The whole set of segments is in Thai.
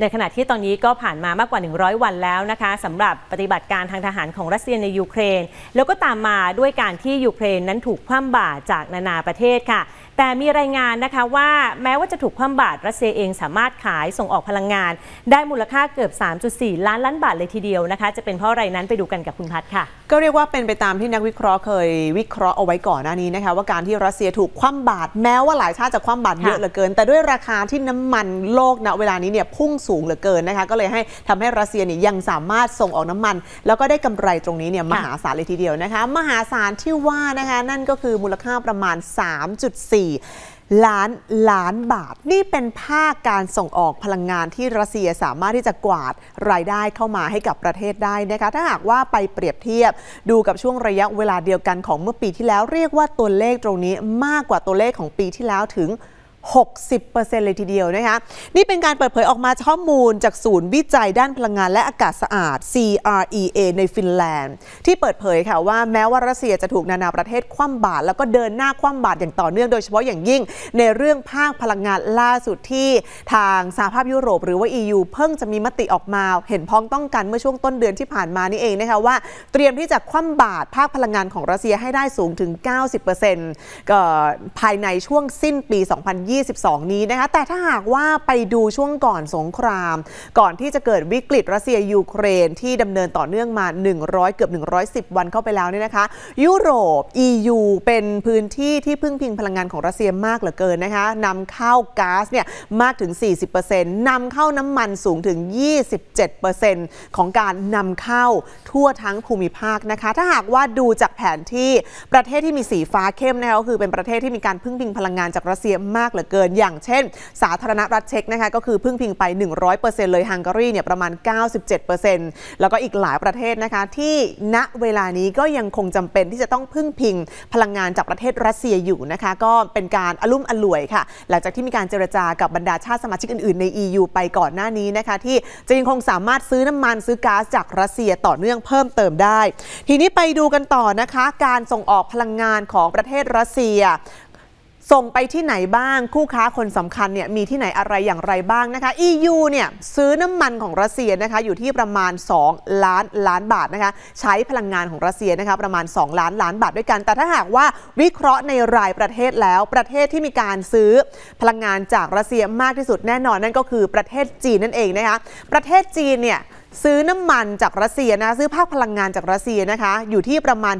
ในขณะที่ตอนนี้ก็ผ่านมามากกว่า 100 วันแล้วนะคะสำหรับปฏิบัติการทางทหารของรัสเซียในยูเครนแล้วก็ตามมาด้วยการที่ยูเครนนั้นถูกคว่ำบาตรจากนานาประเทศค่ะแต่มีรายงานนะคะว่าแม้ว่าจะถูกคว่ำบาตรรัสเซียเองสามารถขายส่งออกพลังงานได้มูลค่าเกือบ 3.4 ล้านล้านบาทเลยทีเดียวนะคะ จะเป็นเพราะอะไรนั้นไปดูกันกับคุณพัฒค่ะ ก็เรียกว่าเป็นไปตามที่นักวิเคราะห์เคย วิเคราะห์เอาไว้ก่อนหน้านี้นะคะ ว่าการที่รัสเซียถูกคว่ำบาตรแม้ว่าหลายชาติจะคว่ำบาตรเยอะเหลือเกินแต่ด้วยราคาที่น้ำมันโลกณเวลานี้เนี่ยพุ่งสูงเหลือเกินนะคะก็เลยให้ทำให้รัสเซียเนี่ยยังสามารถส่งออกน้ำมัน แล้วก็ได้กำไรตรงนี้เนี่ยมหาศาลเลยทีเดียวนะคะมหาศาลที่ว่านะคะนั่นก็คือมูลค่าประมาณ 3.4 4ล้านล้านบาทนี่เป็นภาคการส่งออกพลังงานที่รัสเซียสามารถที่จะกวาดรายได้เข้ามาให้กับประเทศได้นะคะถ้าหากว่าไปเปรียบเทียบ ดูกับช่วงระยะเวลาเดียวกันของเมื่อปีที่แล้วเรียกว่าตัวเลขตรงนี้มากกว่าตัวเลขของปีที่แล้วถึง60%เลยทีเดียวนะคะนี่เป็นการเปิดเผยออกมาข้อมูลจากศูนย์วิจัยด้านพลังงานและอากาศสะอาด CREA ในฟินแลนด์ ที่เปิดเผยค่ะว่าแม้ว่ารัสเซียจะถูกนานาประเทศคว่ำบาตรแล้วก็เดินหน้าคว่ำบาตรอย่างต่อเนื่องโดยเฉพาะอย่างยิ่งในเรื่องภาคพลังงานล่าสุดที่ทางสหภาพยุโรปหรือว่า EU เพิ่งจะมีมติออกมาเห็นพ้องต้องกันเมื่อช่วงต้นเดือนที่ผ่านมานี่เองนะคะว่า เตรียมที่จะคว่ำบาตรภาคพลังงานของรัสเซียให้ได้สูงถึง 90%ก็ภายในช่วงสิ้นปี 2020 2022 นี้นะคะ แต่ถ้าหากว่าไปดูช่วงก่อนสงคราม ก่อนที่จะเกิดวิกฤตรัสเซียยูเครน ที่ดำเนินต่อเนื่องมา 100 เกือบ 110 วันเข้าไปแล้วเนี่ยนะคะ ยุโรป EU เป็นพื้นที่ที่พึ่งพิงพลังงานของรัสเซียมากเหลือเกินนะคะนำเข้าก๊าซเนี่ยมากถึง 40%นำเข้าน้ำมันสูงถึง 27%ของการนำเข้าทั่วทั้งภูมิภาคนะคะ ถ้าหากว่าดูจากแผนที่ประเทศที่มีสีฟ้าเข้มนะคะก็คือเป็นประเทศที่มีการพึ่งพิงพลังงานจากรัสเซียมากเหลือเือเกินอย่างเช่น สาธารณรัฐเช็กนะคะก็คือพึ่งพิงไป 100%เลยฮังการีเนี่ยประมาณ 97%แล้วก็อีกหลายประเทศนะคะ ที่ณเวลานี้ก็ยังคงจำเป็นที่จะต้องพึ่งพิงพลังงานจากประเทศรัสเซียอยู่นะคะก็เป็นการอลุ่มอล่วยค่ะ หลังจากที่มีการเจรจากับบรรดาชาติสมาชิกอื่นๆใน EU ไปก่อนหน้านี้นะคะที่จะยังคงสามารถซื้อน้ำมันซื้อก๊าซจากรัสเซียต่อเนื่องเพิ่มเติมได้ ทีนี้ไปดูกันต่อนะคะการส่งออกพลังงานของประเทศรัสเซียส่งไปที่ไหนบ้าง คู่ค้าคนสำคัญเนี่ยมีที่ไหนอะไรอย่างไรบ้างนะคะ EU เนี่ยซื้อน้ำมันของรัสเซียนะคะอยู่ที่ประมาณ2ล้านล้านบาทนะคะใช้พลังงานของรัสเซียนะคะประมาณ 2 ล้านล้านบาทด้วยกันแต่ถ้าหากว่า วิเคราะห์ในรายประเทศแล้วประเทศที่มีการซื้อ พลังงานจากรัสเซียมากที่สุดแน่นอนนั่นก็คือประเทศจีนนั่นเองนะคะประเทศจีนเนี่ยซื้อน้ำมันจากรัสเซียนะซื้อภาคพลังงานจากรัสเซียนะคะ อยู่ที่ประมาณ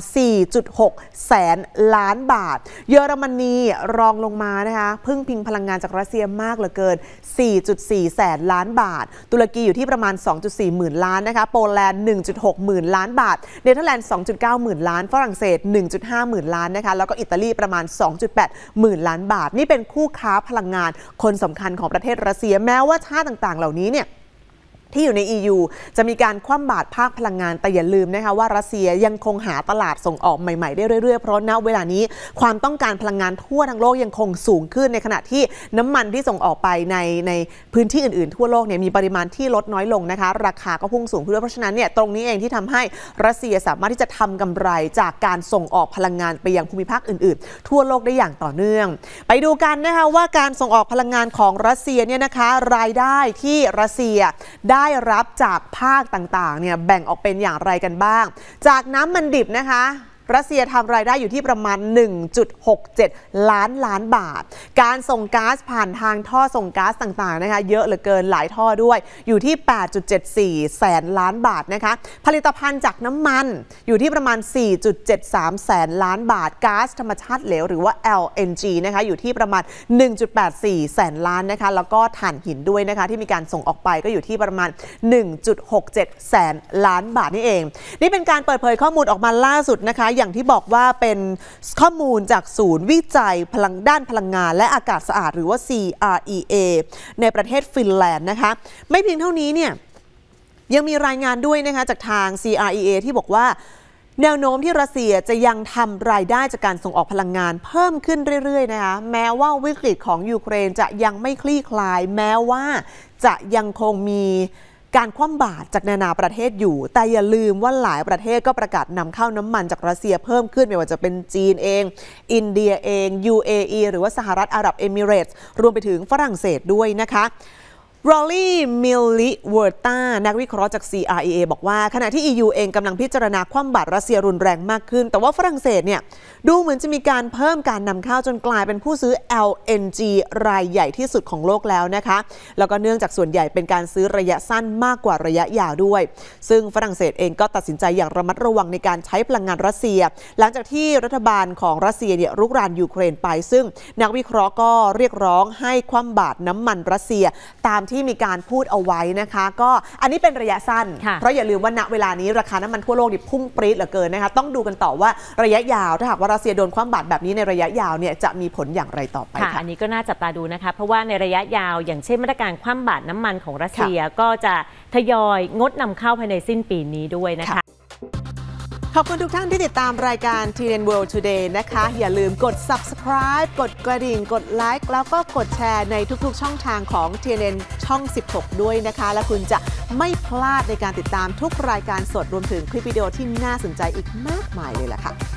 4.6 แสนล้านบาท เยอรมนีรองลงมานะคะพึ่งพิงพลังงานจากรัสเซียมากเหลือเกิน 4.4 แสนล้านบาท ตุรกีอยู่ที่ประมาณ 2.4 หมื่นล้านนะคะ โปแลนด์ 1.6 หมื่นล้านบาทเนเธอร์แลนด์ 2.9 หมื่นล้านฝรั่งเศส 1.5 หมื่นล้านนะคะแล้วก็อิตาลีประมาณ 2.8 หมื่นล้านบาท นี่เป็นคู่ค้าพลังงาน คนสำคัญของประเทศรัสเซียแม้ว่าชาติต่างๆเหล่านี้เนี่ยที่อยู่ใน EU จะมีการคว่ำบาตรภาคพลังงานแต่อย่าลืมนะคะว่ารัสเซียยังคงหาตลาดส่งออกใหม่ ๆ ได้เรื่อยๆ เพราะณเวลานี้ความต้องการพลังงานทั่วทั้งโลกยังคงสูงขึ้นในขณะที่น้ำมันที่ส่งออกไปในในพื้นที่อื่นๆ ทั่วโลกเนี่ยมีปริมาณที่ลดน้อยลงนะคะราคาก็พุ่งสูงขึ้นเพราะฉะนั้นเนี่ยตรงนี้เองที่ทำให้รัสเซียสามารถที่จะทำกำไรจากการส่งออกพลังงานไปยังภูมิภาคอื่นๆ ทั่วโลกได้อย่างต่อเนื่อง ไปดูกันนะคะว่าการส่งออกพลังงานของรัสเซียเนี่ยนะคะรายได้ที่รัสเซียได้ได้รับจากภาคต่างๆ เนี่ยแบ่งออกเป็นอย่างไรกันบ้าง จากน้ำมันดิบนะคะรัสเซียทำรายได้อยู่ที่ประมาณ 1.67 ล้านล้านบาท การส่งก๊าซผ่านทางท่อส่งก๊าซต่างๆนะคะ เยอะเหลือเกินหลายท่อด้วย อยู่ที่ 8.74 แสนล้านบาทนะคะ ผลิตภัณฑ์จากน้ำมัน อยู่ที่ประมาณ 4.73 แสนล้านบาท ก๊าซธรรมชาติเหลวหรือว่า LNG นะคะ อยู่ที่ประมาณ 1.84 แสนล้านนะคะ แล้วก็ถ่านหินด้วยนะคะ ที่มีการส่งออกไปก็อยู่ที่ประมาณ 1.67 แสนล้านบาทนี่เอง นี่เป็นการเปิดเผยข้อมูลออกมาล่าสุดนะคะอย่างที่บอกว่าเป็นข้อมูลจากศูนย์วิจัยพลังด้านพลังงาน และอากาศสะอาด หรือว่า CREA ในประเทศฟินแลนด์ นะคะ ไม่เพียงเท่านี้เนี่ยยังมีรายงานด้วยนะคะ จากทาง CREA ที่บอกว่า แนวโน้มที่รัสเซียจะยังทำรายได้จากการส่งออกพลังงานเพิ่มขึ้นเรื่อยๆนะคะแม้ว่าวิกฤตของยูเครนจะยังไม่คลี่คลายแม้ว่าจะยังคงมีการคว่ำบาตรจากนานาประเทศอยู่ แต่อย่าลืมว่าหลายประเทศก็ประกาศนำเข้าน้ำมันจากรัสเซียเพิ่มขึ้นไม่ว่าจะเป็นจีนเอง อินเดียเอง UAE หรือว่าสหรัฐอาหรับเอมิเรตส์รวมไปถึงฝรั่งเศสด้วยนะคะรอลลี่มิลลิเวอร์ตานักวิเคราะห์จาก CREA บอกว่าขณะที่ EU เองกำลังพิจารณาคว่ำบาตรรัสเซียรุนแรงมากขึ้น แต่ว่าฝรั่งเศสเนี่ยดูเหมือนจะมีการเพิ่มการนำเข้าจนกลายเป็นผู้ซื้อ LNG รายใหญ่ที่สุดของโลกแล้วนะคะ แล้วก็เนื่องจากส่วนใหญ่เป็นการซื้อระยะสั้นมากกว่าระยะยาวด้วย ซึ่งฝรั่งเศสเองก็ตัดสินใจอย่างระมัดระวังในการใช้พลังงานรัสเซีย หลังจากที่รัฐบาลของรัสเซียเนี่ยรุกรานยูเครนไป ซึ่งนักวิเคราะห์ก็เรียกร้องให้คว่ำบาตรน้ำมันรัสเซีย ตามที่ที่มีการพูดเอาไว้นะคะ ก็อันนี้เป็นระยะสั้นเพราะอย่าลืมว่าณเวลานี้ราคาน้ำมันทั่วโลกดิพุ่งปรี๊ดเหลือเกินนะคะต้องดูกันต่อว่าระยะยาวถ้าหากว่ารัสเซียโดนคว่ำบาตรแบบนี้ในระยะยาวเนี่ยจะมีผลอย่างไรต่อไปค่ะอันนี้ก็น่าจับตาดูนะคะ เพราะว่าในระยะยาวอย่างเช่นมาตรการคว่ำบาตรน้ำมันของรัสเซียก็จะทยอยงดนำเข้าภายในสิ้นปีนี้ด้วยนะคะขอบคุณทุกท่านที่ติดตามรายการ TNN World Today นะคะ อย่าลืมกด subscribe กดกระดิ่ง กดไลค์ แล้วก็กดแชร์ในทุกๆ ช่องทางของ t ี n ช่อง 16 ด้วยนะคะ และคุณจะไม่พลาดในการติดตามทุกรายการสดรวมถึงคลิปวิดีโอที่น่าสนใจอีกมากมายเลยล่ะค่ะ